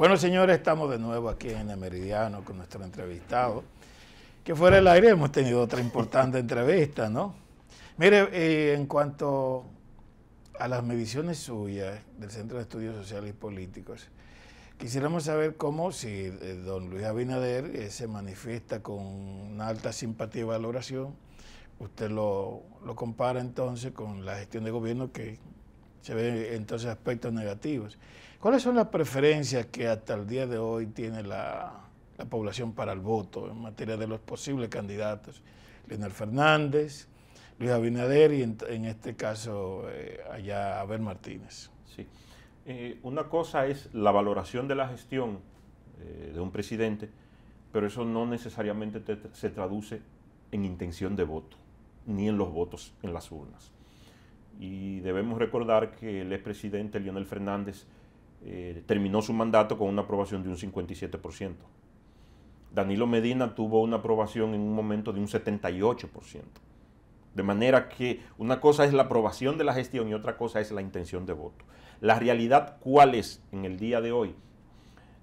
Bueno, señores, estamos de nuevo aquí en el Meridiano con nuestro entrevistado. Que fuera el aire hemos tenido otra importante entrevista, ¿no? Mire, eh, en cuanto a las mediciones suyas del Centro de Estudios Sociales y Políticos, quisiéramos saber cómo, si eh, don Luis Abinader eh, se manifiesta con una alta simpatía y valoración, usted lo, lo compara entonces con la gestión de gobierno que se ven entonces aspectos negativos. ¿Cuáles son las preferencias que hasta el día de hoy tiene la, población para el voto en materia de los posibles candidatos? Leonel Fernández, Luis Abinader y en, este caso eh, allá Abel Martínez. Sí. Eh, una cosa es la valoración de la gestión eh, de un presidente, pero eso no necesariamente se traduce en intención de voto, ni en los votos en las urnas. Y debemos recordar que el expresidente Leonel Fernández eh, terminó su mandato con una aprobación de un 57%. Danilo Medina tuvo una aprobación en un momento de un 78%. De manera que una cosa es la aprobación de la gestión y otra cosa es la intención de voto. La realidad, ¿cuál es en el día de hoy?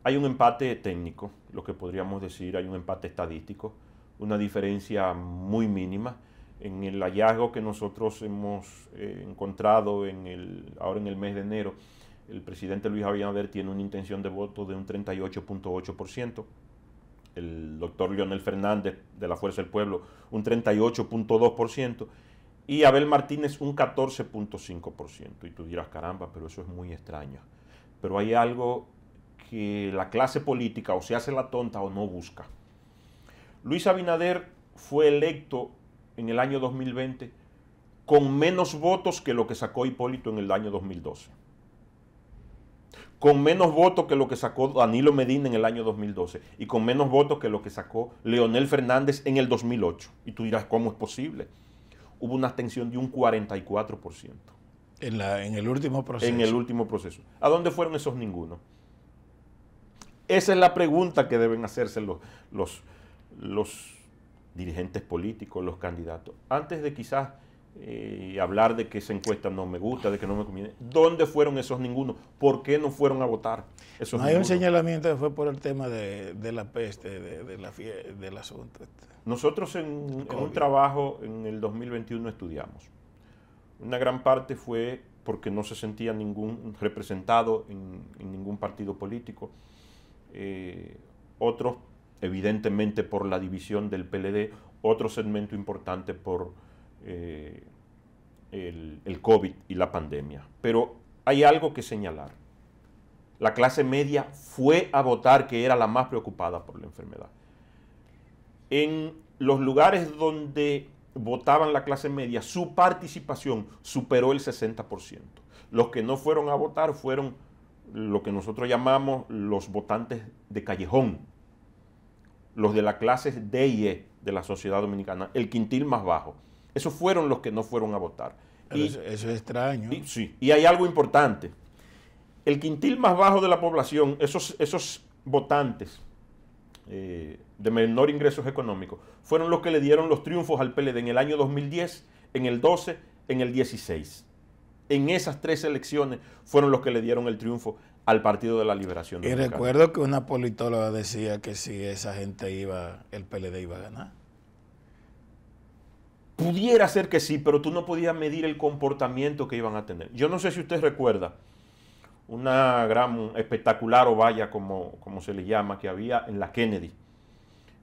Hay un empate técnico, lo que podríamos decir, hay un empate estadístico, una diferencia muy mínima en el hallazgo que nosotros hemos eh, encontrado en el, ahora en el mes de enero, el presidente Luis Abinader tiene una intención de voto de un 38.8%, el doctor Leonel Fernández de la Fuerza del Pueblo un 38.2% y Abel Martínez un 14.5%. Y tú dirás, caramba, pero eso es muy extraño. Pero hay algo que la clase política o se hace la tonta o no busca. Luis Abinader fue electo en el año 2020 con menos votos que lo que sacó Hipólito en el año 2012. Con menos votos que lo que sacó Danilo Medina en el año 2012. Y con menos votos que lo que sacó Leonel Fernández en el 2008. Y tú dirás, ¿cómo es posible? Hubo una abstención de un 44%. En, el último proceso. En el último proceso. ¿A dónde fueron esos ningunos? Esa es la pregunta que deben hacerse los, los dirigentes políticos, los candidatos. Antes de quizás eh, hablar de que esa encuesta no me gusta, de que no me conviene, ¿dónde fueron esos ningunos? ¿Por qué no fueron a votar? Esos no hay un señalamiento que fue por el tema de, la peste, de, de la del asunto. Nosotros en, un trabajo en el 2021 estudiamos. Una gran parte fue porque no se sentía ningún representado en, ningún partido político. Eh, otros evidentemente por la división del PLD, otro segmento importante por eh, el, el COVID y la pandemia. Pero hay algo que señalar. La clase media fue a votar, que era la más preocupada por la enfermedad. En los lugares donde votaban la clase media, su participación superó el 60%. Los que no fueron a votar fueron lo que nosotros llamamos los votantes de callejón, los de la clase D y E de la sociedad dominicana, el quintil más bajo. Esos fueron los que no fueron a votar. eso, es extraño. Y, hay algo importante. El quintil más bajo de la población, esos, esos votantes eh, de menor ingresos económicos, fueron los que le dieron los triunfos al PLD en el año 2010, en el 12, en el 16. En esas tres elecciones fueron los que le dieron el triunfo al Partido de la Liberación. Y recuerdo que una politóloga decía que si esa gente iba, el PLD iba a ganar. Pudiera ser que sí, pero tú no podías medir el comportamiento que iban a tener. Yo no sé si usted recuerda una gran espectacular o como, como se le llama, que había en la Kennedy.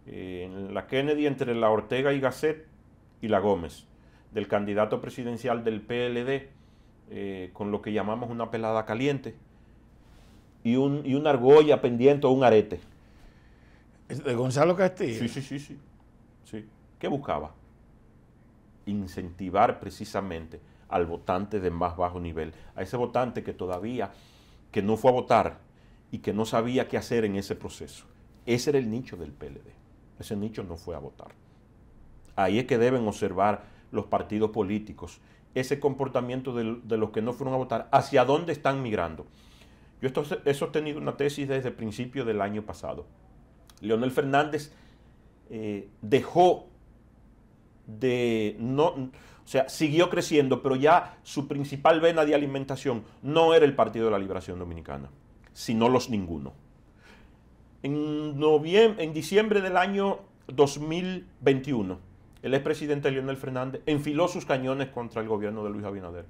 Eh, en la Kennedy entre la Ortega y Gasset y la Gómez, del candidato presidencial del PLD, eh, con lo que llamamos una pelada caliente y, un, y una argolla pendiente o un arete. ¿De Gonzalo Castillo? Sí, sí, sí, sí, sí. ¿Qué buscaba? Incentivar precisamente al votante de más bajo nivel, a ese votante que todavía, que no fue a votar y que no sabía qué hacer en ese proceso. Ese era el nicho del PLD. Ese nicho no fue a votar. Ahí es que deben observar los partidos políticos ese comportamiento de los que no fueron a votar, hacia dónde están migrando. Yo he sostenido una tesis desde el principio del año pasado. Leonel Fernández eh, dejó de no, o sea, siguió creciendo, pero ya su principal vena de alimentación no era el Partido de la Liberación Dominicana, sino los ninguno. En, en diciembre del año 2021, el expresidente Leonel Fernández enfiló sus cañones contra el gobierno de Luis Abinader.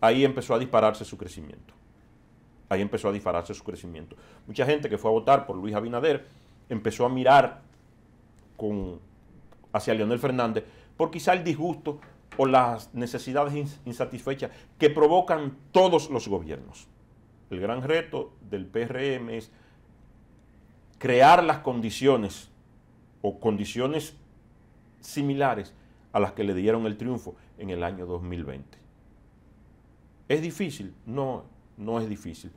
Ahí empezó a dispararse su crecimiento ahí empezó a dispararse su crecimiento. Mucha gente que fue a votar por Luis Abinader empezó a mirar con, hacia Leonel Fernández por quizá el disgusto o las necesidades insatisfechas que provocan todos los gobiernos. El gran reto del PRM es crear las condiciones o condiciones similares a las que le dieron el triunfo en el año 2020. ¿Es difícil? No, no es difícil.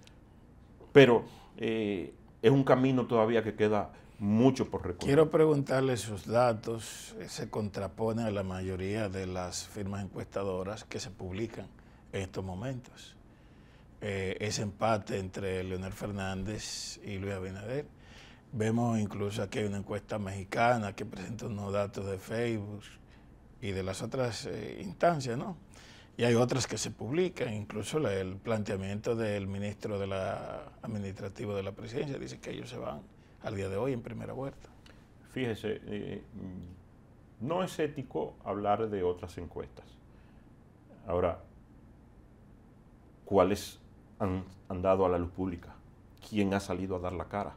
Pero eh, es un camino todavía que queda mucho por recorrer. Quiero preguntarle sus datos, se contrapone a la mayoría de las firmas encuestadoras que se publican en estos momentos. Eh, ese empate entre Leonel Fernández y Luis Abinader. Vemos incluso aquí hay una encuesta mexicana que presenta unos datos de Facebook y de las otras eh, instancias, ¿no? y hay otras que se publican, incluso el planteamiento del ministro de la administrativo de la presidencia dice que ellos se van al día de hoy en primera vuelta. Fíjese, eh, mm, no es ético hablar de otras encuestas. Ahora, ¿cuáles han, dado a la luz pública? ¿Quién ha salido a dar la cara?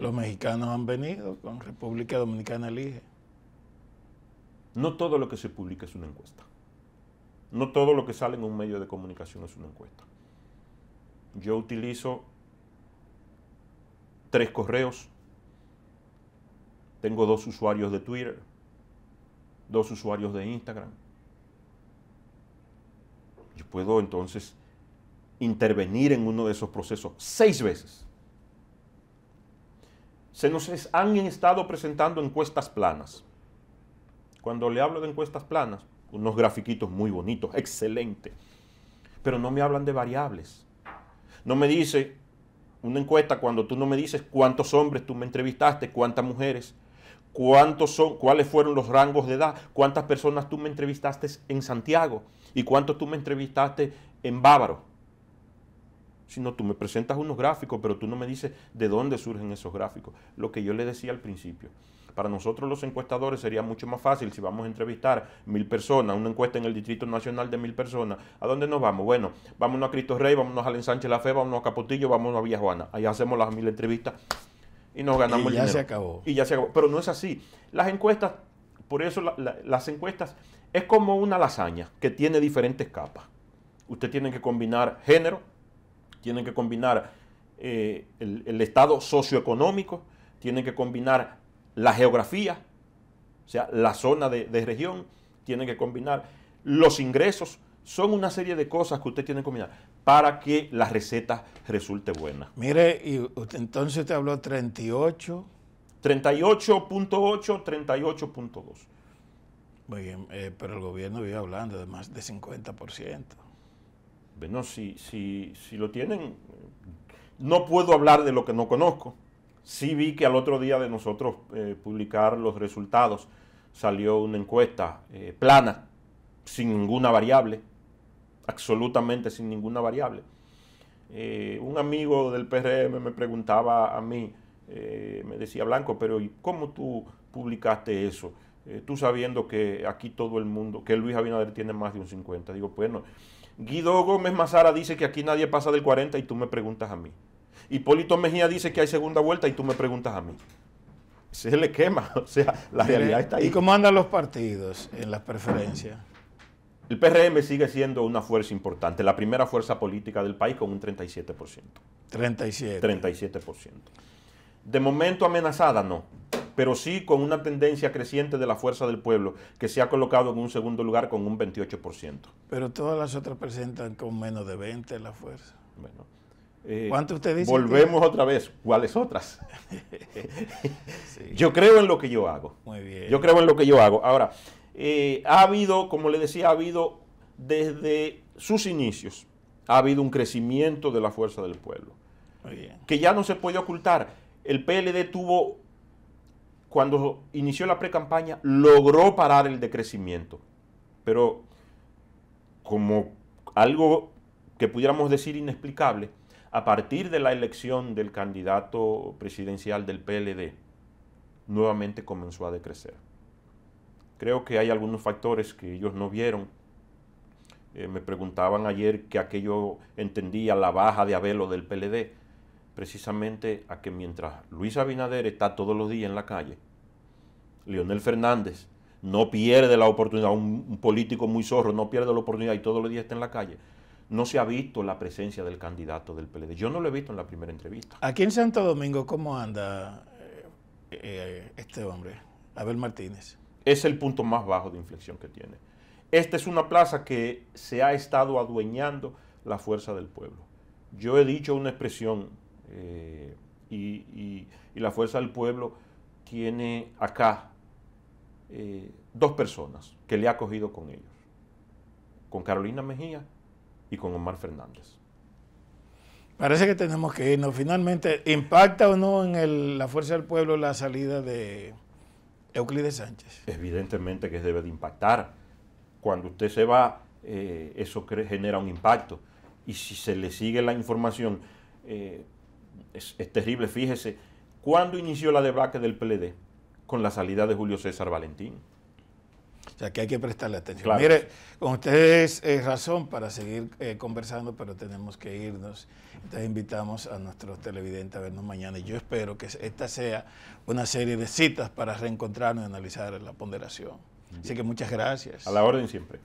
Los mexicanos han venido con República Dominicana Elige. No todo lo que se publica es una encuesta. No todo lo que sale en un medio de comunicación es una encuesta. Yo utilizo tres correos, tengo dos usuarios de Twitter, dos usuarios de Instagram. Yo puedo entonces intervenir en uno de esos procesos seis veces. Se nos han estado presentando encuestas planas. Cuando le hablo de encuestas planas, unos grafiquitos muy bonitos, excelente. Pero no me hablan de variables. No me dice una encuesta cuando tú no me dices cuántos hombres tú me entrevistaste, cuántas mujeres, cuántos son, cuáles fueron los rangos de edad, cuántas personas tú me entrevistaste en Santiago y cuántos tú me entrevistaste en Bávaro sino tú me presentas unos gráficos, pero tú no me dices de dónde surgen esos gráficos. Lo que yo le decía al principio. Para nosotros los encuestadores sería mucho más fácil si vamos a entrevistar mil personas, una encuesta en el Distrito Nacional de mil personas. ¿A dónde nos vamos? Bueno, vámonos a Cristo Rey, vámonos a Sánchez La Fe, vámonos a Capotillo, vámonos a Villa Juana. Ahí hacemos las mil entrevistas y nos ganamos dinero. Y ya se acabó. Y ya se acabó. Pero no es así. Las encuestas, por eso las encuestas es como una lasaña que tiene diferentes capas. Usted tiene que combinar género, tienen que combinar eh, el, estado socioeconómico, tienen que combinar la geografía, o sea, la zona de, región, tienen que combinar los ingresos, son una serie de cosas que usted tiene que combinar para que la receta resulte buena. Mire, y usted, entonces te habló 38. 38.8, 38.2. Muy bien, eh, pero el gobierno vive hablando de más de 50%. Bueno, si, si lo tienen, no puedo hablar de lo que no conozco. Sí vi que al otro día de nosotros eh, publicar los resultados salió una encuesta eh, plana, sin ninguna variable, absolutamente sin ninguna variable. Eh, un amigo del PRM me preguntaba a mí, me decía Blanco, pero ¿y cómo tú publicaste eso? tú sabiendo que aquí todo el mundo, que Luis Abinader tiene más de un 50. Digo, bueno, Guido Gómez Mazara dice que aquí nadie pasa del 40 y tú me preguntas a mí. Hipólito Mejía dice que hay segunda vuelta y tú me preguntas a mí. Se le quema, o sea, la realidad está ahí. ¿Y cómo andan los partidos en las preferencias? El PRM sigue siendo una fuerza importante, la primera fuerza política del país con un 37%. 37. 37%. De momento amenazada, no pero sí con una tendencia creciente de la fuerza del pueblo, que se ha colocado en un segundo lugar con un 28%. Pero todas las otras presentan con menos de 20 la fuerza. Bueno. Eh, ¿Cuánto usted dice? Volvemos otra vez. ¿Cuáles otras? Yo creo en lo que yo hago. Muy bien. Yo creo en lo que yo hago. Ahora, eh, ha habido, como le decía, ha habido desde sus inicios, ha habido un crecimiento de la fuerza del pueblo. Muy bien. Que ya no se puede ocultar. El PLD tuvo cuando inició la precampaña, logró parar el decrecimiento. Pero como algo que pudiéramos decir inexplicable, a partir de la elección del candidato presidencial del PLD, nuevamente comenzó a decrecer. Creo que hay algunos factores que ellos no vieron. Eh, me preguntaban ayer que aquello entendía la baja de Abelo del PLD precisamente a que mientras Luis Abinader está todos los días en la calle, Leonel Fernández no pierde la oportunidad, un, político muy zorro no pierde la oportunidad y todos los días está en la calle, no se ha visto la presencia del candidato del PLD. Yo no lo he visto en la primera entrevista. Aquí en Santo Domingo, ¿cómo anda eh, eh, este hombre, Abel Martínez? Es el punto más bajo de inflexión que tiene. Esta es una plaza que se ha estado adueñando la fuerza del pueblo. Yo he dicho una expresión eh, y, la Fuerza del Pueblo tiene acá eh, dos personas que le ha cogido con ellos, con Carolina Mejía y con Omar Fernández. Parece que tenemos que irnos. Finalmente, ¿impacta o no en la Fuerza del Pueblo la salida de Euclides Sánchez? Evidentemente que debe de impactar. Cuando usted se va, eh, eso genera un impacto. Y si se le sigue la información, es, terrible, fíjese, ¿cuándo inició la debacle del PLD? Con la salida de Julio César Valentín. O sea, que hay que prestarle atención. Mire, con ustedes es razón para seguir eh, conversando, pero tenemos que irnos. Entonces invitamos a nuestros televidentes a vernos mañana. Y yo espero que esta sea una serie de citas para reencontrarnos y analizar la ponderación. Así que muchas gracias. A la orden siempre.